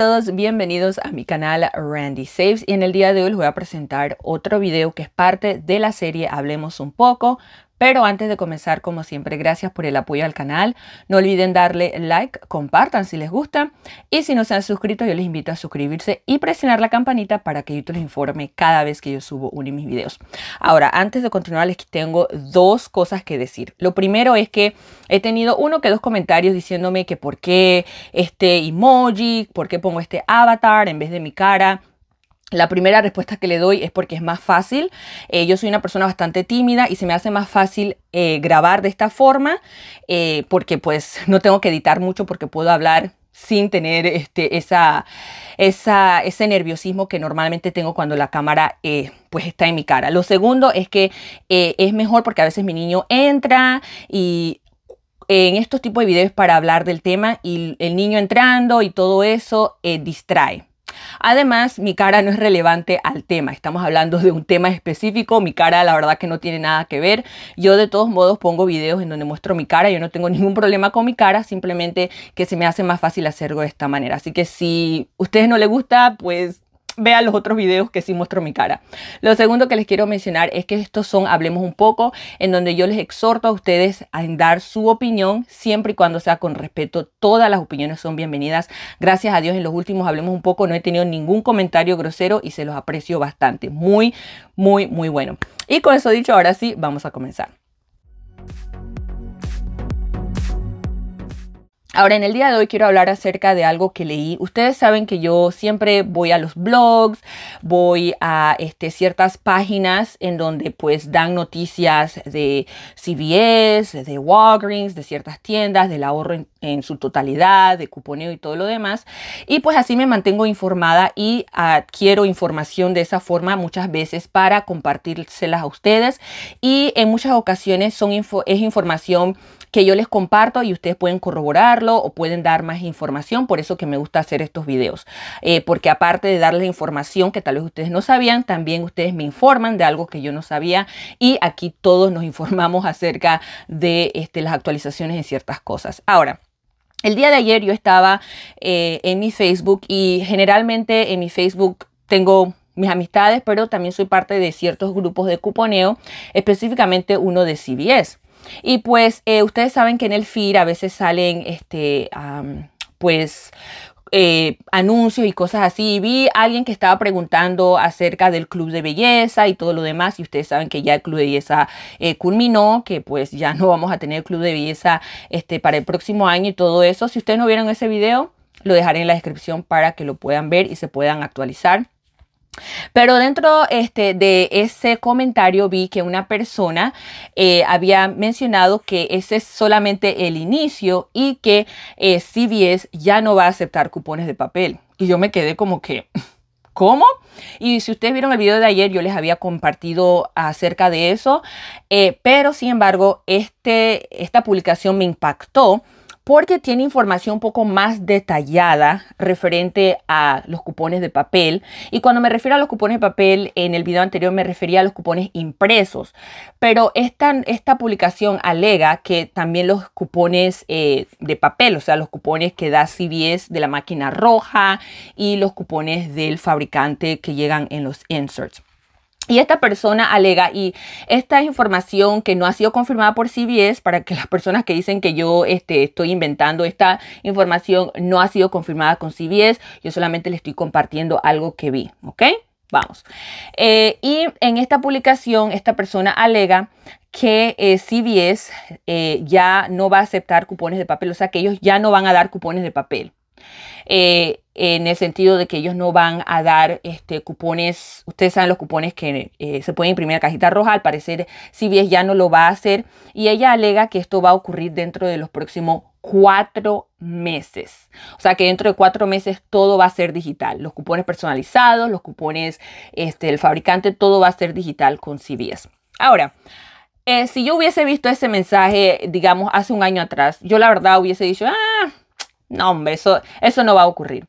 todos bienvenidos a mi canal Randy Saves y en el día de hoy les voy a presentar otro video que es parte de la serie Hablemos un poco pero antes de comenzar, como siempre, gracias por el apoyo al canal. No olviden darle like, compartan si les gusta. Y si no se han suscrito, yo les invito a suscribirse y presionar la campanita para que YouTube les informe cada vez que yo subo uno de mis videos. Ahora, antes de continuar, les tengo dos cosas que decir. Lo primero es que he tenido uno que dos comentarios diciéndome que por qué este emoji, por qué pongo este avatar en vez de mi cara. La primera respuesta que le doy es porque es más fácil. Eh, yo soy una persona bastante tímida y se me hace más fácil eh, grabar de esta forma eh, porque pues no tengo que editar mucho porque puedo hablar sin tener este, esa, esa, ese nerviosismo que normalmente tengo cuando la cámara pues está en mi cara. Lo segundo es que es mejor porque a veces mi niño entra y en estos tipos de videos para hablar del tema y el niño entrando y todo eso distrae. Además, mi cara no es relevante al tema. Estamos hablando de un tema específico. Mi cara, la verdad que no tiene nada que ver. Yo de todos modos pongo videos en donde muestro mi cara. Yo no tengo ningún problema con mi cara. Simplemente que se me hace más fácil hacerlo de esta manera. Así que si a ustedes no les gusta, pues vean los otros videos que sí muestro mi cara. Lo segundo que les quiero mencionar es que estos son Hablemos un poco, en donde yo les exhorto a ustedes a dar su opinión siempre y cuando sea con respeto. Todas las opiniones son bienvenidas. Gracias a Dios en los últimos Hablemos un poco no he tenido ningún comentario grosero y se los aprecio bastante. Muy, muy, muy bueno. Y con eso dicho, ahora sí, vamos a comenzar. Ahora, en el día de hoy quiero hablar acerca de algo que leí. Ustedes saben que yo siempre voy a los blogs, voy a este, ciertas páginas en donde pues dan noticias de CVS, de Walgreens, de ciertas tiendas, del ahorro en, su totalidad, de cuponeo y todo lo demás. Y pues así me mantengo informada y adquiero información de esa forma muchas veces para compartírselas a ustedes. Y en muchas ocasiones son es información que yo les comparto y ustedes pueden corroborarlo o pueden dar más información. Por eso que me gusta hacer estos videos. Eh, porque aparte de darles información que tal vez ustedes no sabían, también ustedes me informan de algo que yo no sabía. Y aquí todos nos informamos acerca de este, las actualizaciones en ciertas cosas. Ahora. El día de ayer yo estaba eh, en mi Facebook y generalmente en mi Facebook tengo mis amistades, pero también soy parte de ciertos grupos de cuponeo, específicamente uno de CBS. Y pues eh, ustedes saben que en el fir a veces salen este, pues, eh, anuncios y cosas así. vi a alguien que estaba preguntando acerca del club de belleza y todo lo demás. Y ustedes saben que ya el club de belleza eh, culminó, que pues ya no vamos a tener club de belleza este, para el próximo año y todo eso. Si ustedes no vieron ese video, lo dejaré en la descripción para que lo puedan ver y se puedan actualizar. Pero dentro este, de ese comentario vi que una persona eh, había mencionado que ese es solamente el inicio y que eh, CBS ya no va a aceptar cupones de papel. Y yo me quedé como que, ¿cómo? Y si ustedes vieron el video de ayer, yo les había compartido acerca de eso. Eh, pero sin embargo, este, esta publicación me impactó porque tiene información un poco más detallada referente a los cupones de papel. Y cuando me refiero a los cupones de papel, en el video anterior me refería a los cupones impresos, pero esta, esta publicación alega que también los cupones eh, de papel, o sea, los cupones que da CBS de la máquina roja y los cupones del fabricante que llegan en los inserts. Y esta persona alega, y esta información que no ha sido confirmada por CBS, para que las personas que dicen que yo este, estoy inventando esta información no ha sido confirmada con CBS, yo solamente le estoy compartiendo algo que vi, ¿ok? Vamos. Eh, y en esta publicación, esta persona alega que eh, CBS eh, ya no va a aceptar cupones de papel, o sea que ellos ya no van a dar cupones de papel. Eh, en el sentido de que ellos no van a dar este, cupones, ustedes saben los cupones que eh, se pueden imprimir en cajita roja, al parecer CBS ya no lo va a hacer y ella alega que esto va a ocurrir dentro de los próximos cuatro meses. O sea que dentro de cuatro meses todo va a ser digital. Los cupones personalizados, los cupones este, del fabricante, todo va a ser digital con CBS. Ahora, eh, si yo hubiese visto ese mensaje, digamos, hace un año atrás, yo la verdad hubiese dicho, ah, no, hombre, eso, no va a ocurrir.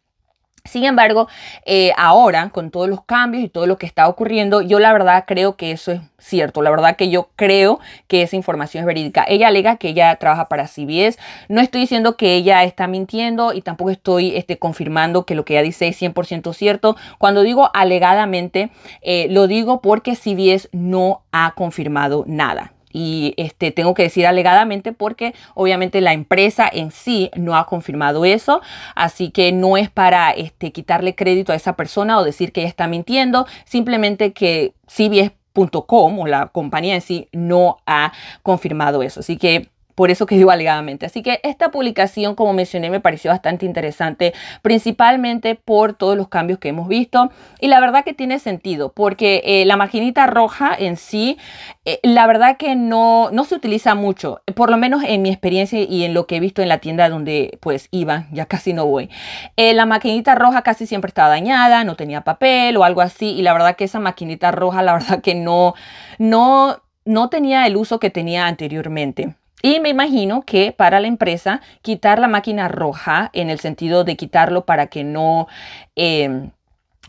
Sin embargo, eh, ahora con todos los cambios y todo lo que está ocurriendo, yo la verdad creo que eso es cierto. La verdad que yo creo que esa información es verídica. Ella alega que ella trabaja para CBS. No estoy diciendo que ella está mintiendo y tampoco estoy este, confirmando que lo que ella dice es 100% cierto. Cuando digo alegadamente, eh, lo digo porque CBS no ha confirmado nada y este, tengo que decir alegadamente porque obviamente la empresa en sí no ha confirmado eso, así que no es para este, quitarle crédito a esa persona o decir que ella está mintiendo, simplemente que CBS.com o la compañía en sí no ha confirmado eso. Así que por eso que digo alegadamente. Así que esta publicación, como mencioné, me pareció bastante interesante, principalmente por todos los cambios que hemos visto. Y la verdad que tiene sentido, porque eh, la maquinita roja en sí, eh, la verdad que no, no se utiliza mucho, por lo menos en mi experiencia y en lo que he visto en la tienda donde pues iba, ya casi no voy. Eh, la maquinita roja casi siempre estaba dañada, no tenía papel o algo así. Y la verdad que esa maquinita roja, la verdad que no, no, no tenía el uso que tenía anteriormente. Y me imagino que para la empresa quitar la máquina roja en el sentido de quitarlo para que no... Em,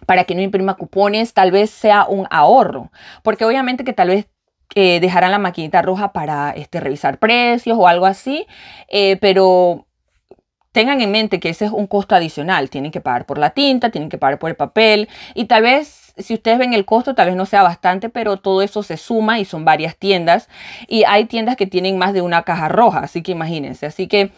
para que no imprima cupones, tal vez sea un ahorro, porque obviamente que tal vez eh, dejarán la maquinita roja para este, revisar precios o algo así, eh, pero tengan en mente que ese es un costo adicional. Tienen que pagar por la tinta, tienen que pagar por el papel y tal vez si ustedes ven el costo, tal vez no sea bastante, pero todo eso se suma y son varias tiendas. Y hay tiendas que tienen más de una caja roja, así que imagínense. Así que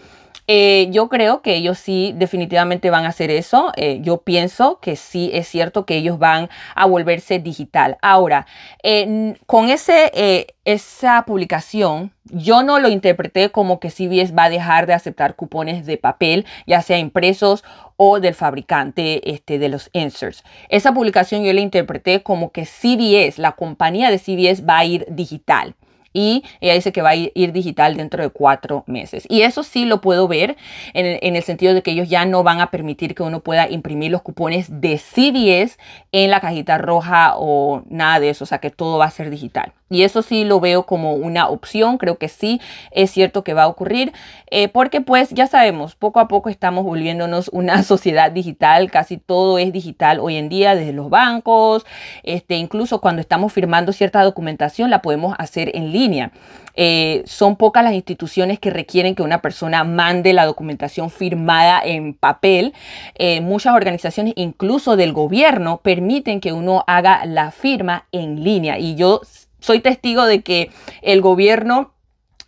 eh, yo creo que ellos sí definitivamente van a hacer eso. Eh, yo pienso que sí es cierto que ellos van a volverse digital. Ahora, eh, con esa publicación, yo no lo interpreté como que CBS va a dejar de aceptar cupones de papel, ya sea impresos o del fabricante este, de los inserts. Esa publicación yo la interpreté como que CBS, la compañía de CBS va a ir digital y ella dice que va a ir digital dentro de cuatro meses. Y eso sí lo puedo ver en, el sentido de que ellos ya no van a permitir que uno pueda imprimir los cupones de CDS en la cajita roja o nada de eso, o sea que todo va a ser digital. Y eso sí lo veo como una opción, creo que sí es cierto que va a ocurrir, eh, porque pues ya sabemos, poco a poco estamos volviéndonos una sociedad digital, casi todo es digital hoy en día, desde los bancos, este, incluso cuando estamos firmando cierta documentación la podemos hacer en línea. Eh, son pocas las instituciones que requieren que una persona mande la documentación firmada en papel. Eh, muchas organizaciones, incluso del gobierno, permiten que uno haga la firma en línea. Y yo soy testigo de que el gobierno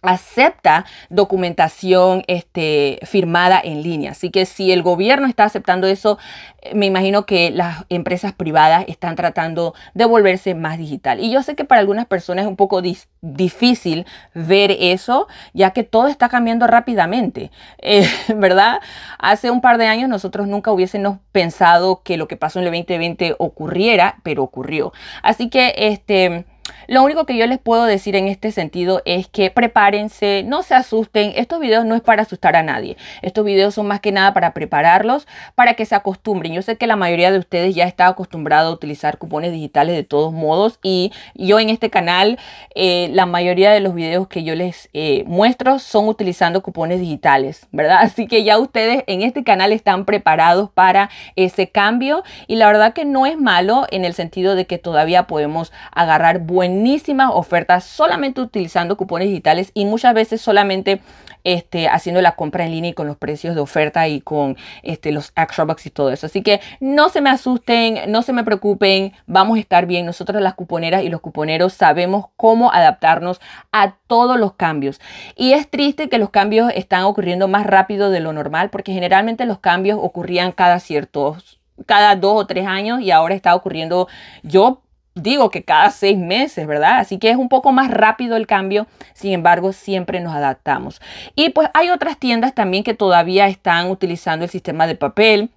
acepta documentación este, firmada en línea. Así que si el gobierno está aceptando eso, eh, me imagino que las empresas privadas están tratando de volverse más digital. Y yo sé que para algunas personas es un poco difícil ver eso, ya que todo está cambiando rápidamente, eh, ¿verdad? Hace un par de años nosotros nunca hubiésemos pensado que lo que pasó en el 2020 ocurriera, pero ocurrió. Así que este lo único que yo les puedo decir en este sentido es que prepárense, no se asusten. Estos videos no es para asustar a nadie. Estos videos son más que nada para prepararlos, para que se acostumbren. Yo sé que la mayoría de ustedes ya está acostumbrada a utilizar cupones digitales de todos modos y yo en este canal eh, la mayoría de los videos que yo les eh, muestro son utilizando cupones digitales, ¿verdad? Así que ya ustedes en este canal están preparados para ese cambio y la verdad que no es malo en el sentido de que todavía podemos agarrar buenos buenísimas ofertas solamente utilizando cupones digitales y muchas veces solamente este, haciendo la compra en línea y con los precios de oferta y con este, los extra bucks y todo eso. Así que no se me asusten, no se me preocupen, vamos a estar bien. Nosotros las cuponeras y los cuponeros sabemos cómo adaptarnos a todos los cambios. Y es triste que los cambios están ocurriendo más rápido de lo normal porque generalmente los cambios ocurrían cada ciertos cada dos o tres años y ahora está ocurriendo yo digo que cada seis meses, ¿verdad? Así que es un poco más rápido el cambio, sin embargo, siempre nos adaptamos. Y pues hay otras tiendas también que todavía están utilizando el sistema de papel.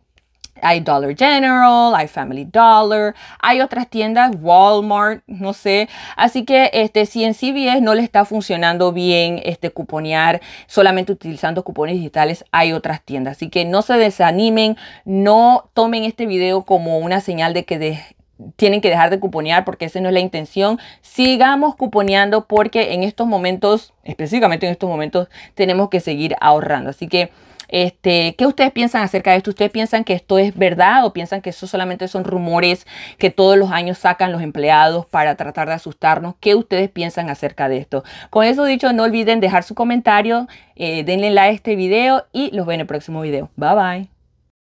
Hay Dollar General, hay Family Dollar, hay otras tiendas, Walmart, no sé. Así que este, si en CVS no le está funcionando bien este cuponear solamente utilizando cupones digitales, hay otras tiendas. Así que no se desanimen, no tomen este video como una señal de que, de, tienen que dejar de cuponear porque esa no es la intención. Sigamos cuponeando porque en estos momentos, específicamente en estos momentos, tenemos que seguir ahorrando. Así que... Este, ¿Qué ustedes piensan acerca de esto? ¿Ustedes piensan que esto es verdad o piensan que eso solamente son rumores que todos los años sacan los empleados para tratar de asustarnos? ¿Qué ustedes piensan acerca de esto? Con eso dicho, no olviden dejar su comentario, eh, denle like a este video y los veo en el próximo video. Bye bye.